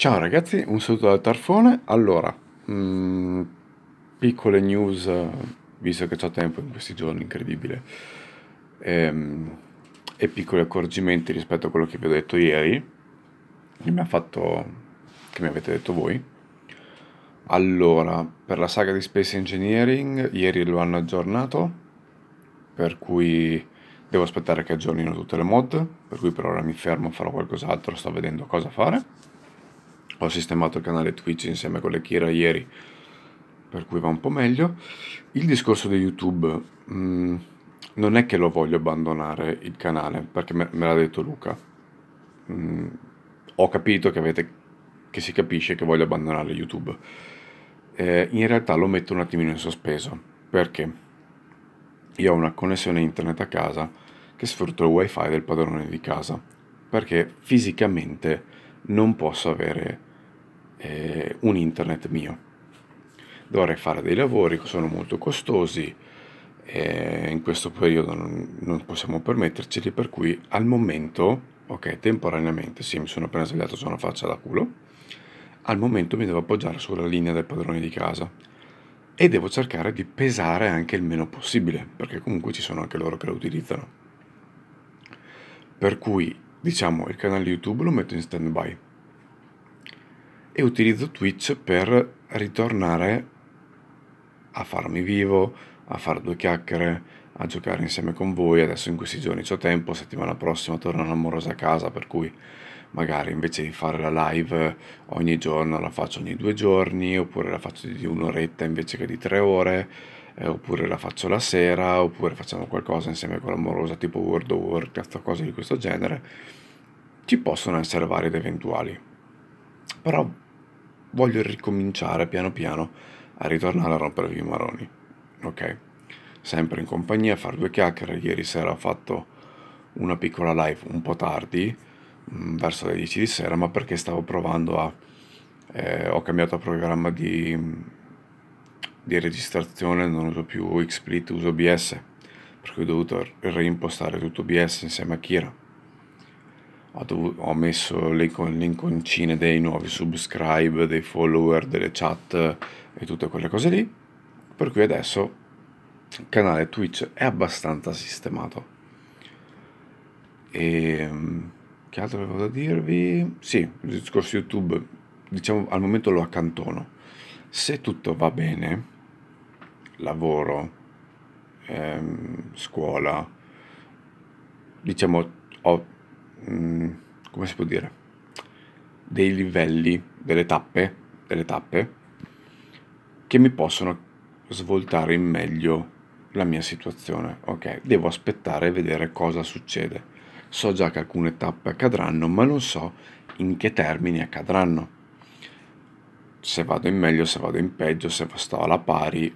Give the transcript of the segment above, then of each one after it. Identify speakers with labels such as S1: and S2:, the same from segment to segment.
S1: Ciao ragazzi, un saluto dal Tarfone. Allora, mh, mm, piccole news, eh, visto che ho tempo in questi giorni, incredibile, ehm, e, piccoli accorgimenti rispetto a quello che vi ho detto ieri, che mi, fatto, che mi avete detto voi. Allora, per la saga di Space Engineering, ieri lo hanno aggiornato, per cui devo aspettare che aggiornino tutte le mod, per cui per ora mi fermo, farò qualcos'altro, sto vedendo cosa fare ho sistemato il canale Twitch insieme con le Kira ieri, per cui va un po' meglio. Il discorso di YouTube, mh, mm, non è che lo voglio abbandonare il canale, perché me, me l'ha detto Luca. Mh, mm, ho capito che, avete, che si capisce che voglio abbandonare YouTube. Eh, in realtà lo metto un attimino in sospeso, perché io ho una connessione internet a casa che sfrutta il wifi del padrone di casa perché fisicamente non posso avere eh, un internet mio. Dovrei fare dei lavori che sono molto costosi, eh, in questo periodo non, non, possiamo permetterceli, per cui al momento, ok, temporaneamente, sì, mi sono appena svegliato, sono faccia da culo, al momento mi devo appoggiare sulla linea del padrone di casa e devo cercare di pesare anche il meno possibile, perché comunque ci sono anche loro che lo utilizzano. Per cui, diciamo, il canale YouTube lo metto in stand-by e utilizzo Twitch per ritornare a farmi vivo, a fare due chiacchiere, a giocare insieme con voi. Adesso in questi giorni ho tempo, settimana prossima torno all'amorosa a casa, per cui magari invece di fare la live ogni giorno la faccio ogni due giorni, oppure la faccio di un'oretta invece che di tre ore, eh, oppure la faccio la sera, oppure facciamo qualcosa insieme con l'amorosa tipo World of Warcraft cose di questo genere. Ci possono essere vari ed eventuali. Però voglio ricominciare piano piano a ritornare a rompere i maroni. Ok? Sempre in compagnia, a fare due chiacchiere. Ieri sera ho fatto una piccola live un po' tardi, mm, verso le 10 di sera, ma perché stavo provando a... Eh, ho cambiato programma di, di registrazione, non uso più XSplit, uso OBS, per cui ho dovuto reimpostare tutto OBS insieme a Kira ho, dovuto, ho messo le inconcine dei nuovi subscribe, dei follower, delle chat e tutte quelle cose lì. Per cui adesso il canale Twitch è abbastanza sistemato. E ehm, che altro avevo da dirvi? Sì, il discorso YouTube, diciamo al momento lo accantono. Se tutto va bene, lavoro, ehm, scuola, diciamo ho Mm, come si può dire, dei livelli, delle tappe, delle tappe che mi possono svoltare in meglio la mia situazione. Ok, devo aspettare e vedere cosa succede. So già che alcune tappe accadranno, ma non so in che termini accadranno. Se vado in meglio, se vado in peggio, se sto alla pari,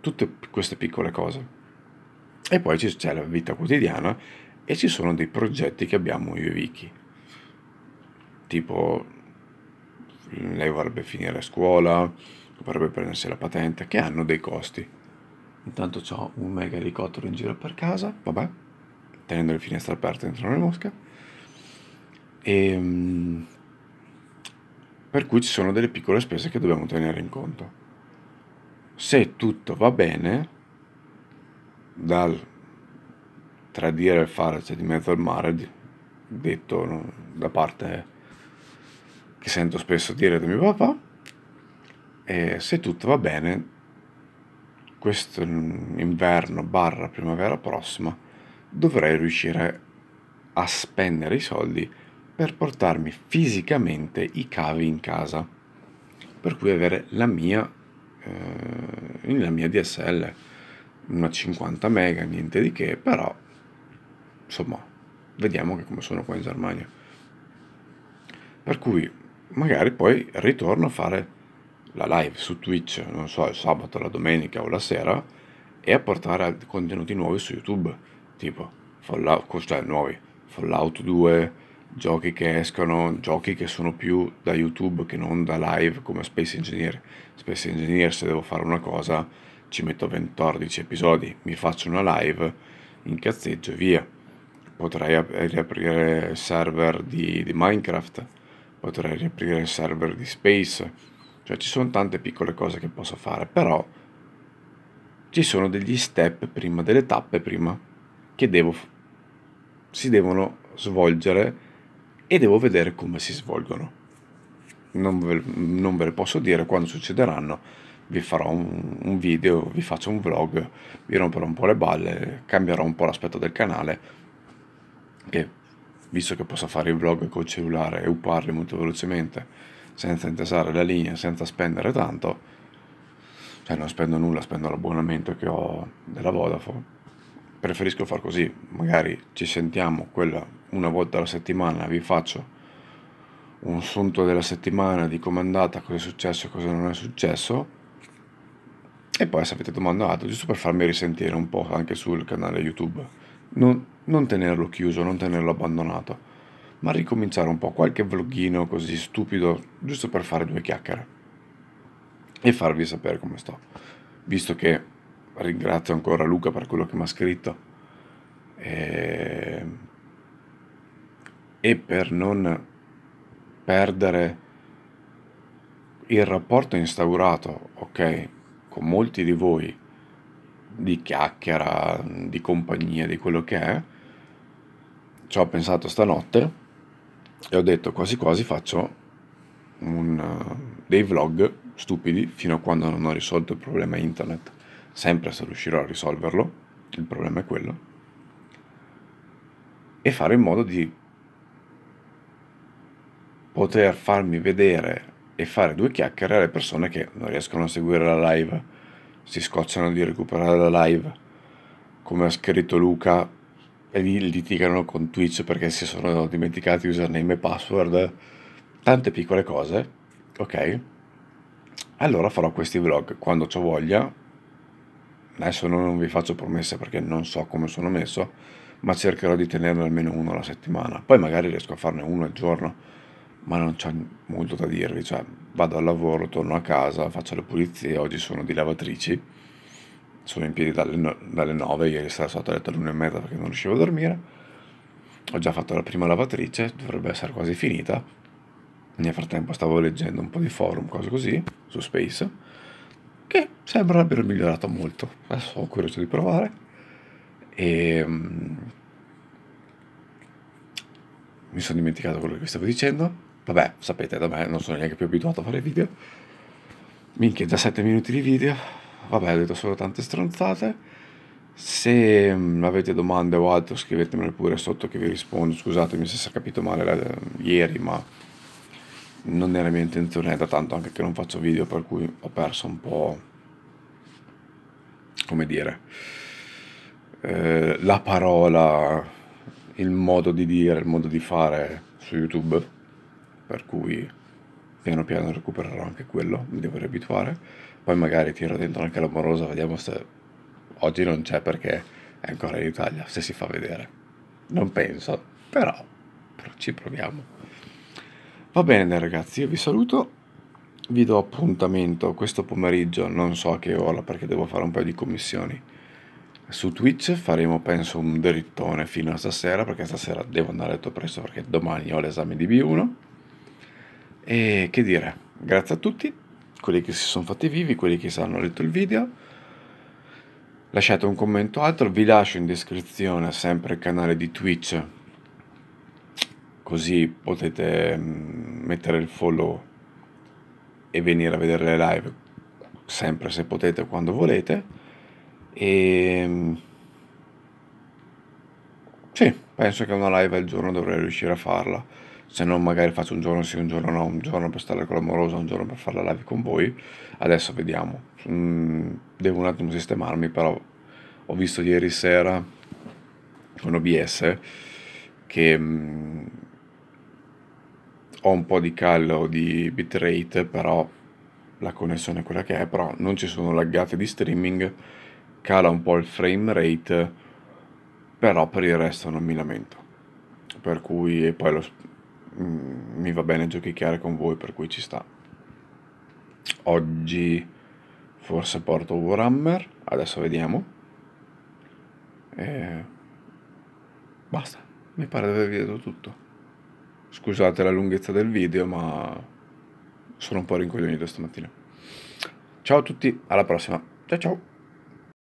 S1: tutte queste piccole cose. E poi c'è la vita quotidiana e ci sono dei progetti che abbiamo io e Vicky, tipo lei vorrebbe finire a scuola, vorrebbe prendersi la patente, che hanno dei costi. Intanto ho un mega elicottero in giro per casa, vabbè, tenendo le finestre aperte entrano le mosche. E, ehm, per cui ci sono delle piccole spese che dobbiamo tenere in conto. Se tutto va bene, dal tra dire e fare c'è cioè, di mezzo al mare, detto no? da parte che sento spesso dire da mio papà, e se tutto va bene, questo inverno barra primavera prossima dovrei riuscire a spendere i soldi per portarmi fisicamente i cavi in casa, per cui avere la mia, eh, la mia DSL, una 50 mega, niente di che, però insomma, vediamo che come sono qua in Germania. Per cui magari poi ritorno a fare la live su Twitch, non so, il sabato, la domenica o la sera, e a portare contenuti nuovi su YouTube, tipo Fallout, cioè nuovi, Fallout 2, giochi che escono, giochi che sono più da YouTube che non da live come Space Engineer. Space Engineer se devo fare una cosa ci metto 14 episodi, mi faccio una live, incazzeggio e via potrei eh, riaprire server di, di Minecraft, potrei riaprire server di Space, cioè ci sono tante piccole cose che posso fare, però ci sono degli step prima, delle tappe prima, che devo, si devono svolgere e devo vedere come si svolgono. Non ve, non ve le posso dire quando succederanno, vi farò un, un video, vi faccio un vlog, vi romperò un po' le balle, cambierò un po' l'aspetto del canale, che visto che posso fare il vlog col cellulare e uparli molto velocemente senza intasare la linea, senza spendere tanto, cioè non spendo nulla, spendo l'abbonamento che ho della Vodafone, preferisco far così, magari ci sentiamo quella una volta alla settimana, vi faccio un sunto della settimana di com'è andata, cosa è successo, cosa non è successo e poi se avete domandato, giusto per farmi risentire un po' anche sul canale YouTube non, non tenerlo chiuso, non tenerlo abbandonato, ma ricominciare un po' qualche vloghino così stupido, giusto per fare due chiacchiere e farvi sapere come sto, visto che ringrazio ancora Luca per quello che mi ha scritto e, ehm, e per non perdere il rapporto instaurato, ok, con molti di voi di chiacchiera, di compagnia, di quello che è. Ci ho pensato stanotte e ho detto quasi quasi faccio un, eh, dei vlog stupidi fino a quando non ho risolto il problema internet. Sempre se riuscirò a risolverlo, il problema è quello. E fare in modo di poter farmi vedere e fare due chiacchiere alle persone che non riescono a seguire la live si scocciano di recuperare la live, come ha scritto Luca, e litigano con Twitch perché si sono dimenticati username e password, tante piccole cose, ok? Allora farò questi vlog quando ho voglia, adesso non vi faccio promesse perché non so come sono messo, ma cercherò di tenerne almeno uno alla settimana, poi magari riesco a farne uno al giorno, ma non c'è molto da dirvi, cioè vado al lavoro, torno a casa, faccio le pulizie, oggi sono di lavatrici, sono in piedi dalle, no- dalle 9, ieri sera sono a letto alle 1 e mezza perché non riuscivo a dormire, ho già fatto la prima lavatrice, dovrebbe essere quasi finita, nel frattempo stavo leggendo un po' di forum, cose così, su Space, che sembra migliorato molto, adesso sono curioso di provare, e... Ehm, mi sono dimenticato quello che vi stavo dicendo Vabbè, sapete, da me non sono neanche più abituato a fare video. Minchia, già 7 minuti di video. Vabbè, ho detto solo tante stronzate. Se mm, avete domande o altro scrivetemelo pure sotto che vi rispondo. Scusatemi se si è capito male la, eh, ieri, ma non era mia intenzione, è da tanto anche che non faccio video, per cui ho perso un po'... come dire... Eh, la parola, il modo di dire, il modo di fare su YouTube per cui piano piano recupererò anche quello, mi devo riabituare. Poi magari tiro dentro anche l'amorosa, vediamo se oggi non c'è perché è ancora in Italia, se si fa vedere. Non penso, però, però ci proviamo. Va bene ragazzi, io vi saluto, vi do appuntamento questo pomeriggio, non so a che ora perché devo fare un paio di commissioni. Su Twitch faremo penso un drittone fino a stasera perché stasera devo andare a letto presto perché domani ho l'esame di B1 e che dire, grazie a tutti, quelli che si sono fatti vivi, quelli che hanno letto il video. Lasciate un commento altro, vi lascio in descrizione sempre il canale di Twitch, così potete mm, mettere il follow e venire a vedere le live sempre se potete quando volete. E mm, sì, penso che una live al giorno dovrei riuscire a farla se non magari faccio un giorno sì, un giorno no, un giorno per stare con l'amorosa, un giorno per fare la live con voi. Adesso vediamo, mm, devo un attimo sistemarmi, però ho visto ieri sera con OBS che mm, ho un po' di callo di bitrate, però la connessione è quella che è, però non ci sono laggate di streaming, cala un po' il frame rate, però per il resto non mi lamento. Per cui e poi lo, Mm, mi va bene giochicchiare con voi, per cui ci sta. Oggi forse porto Warhammer, adesso vediamo. E basta, mi pare di aver detto tutto. Scusate la lunghezza del video, ma sono un po' rincoglionito stamattina. Ciao a tutti, alla prossima. Ciao ciao.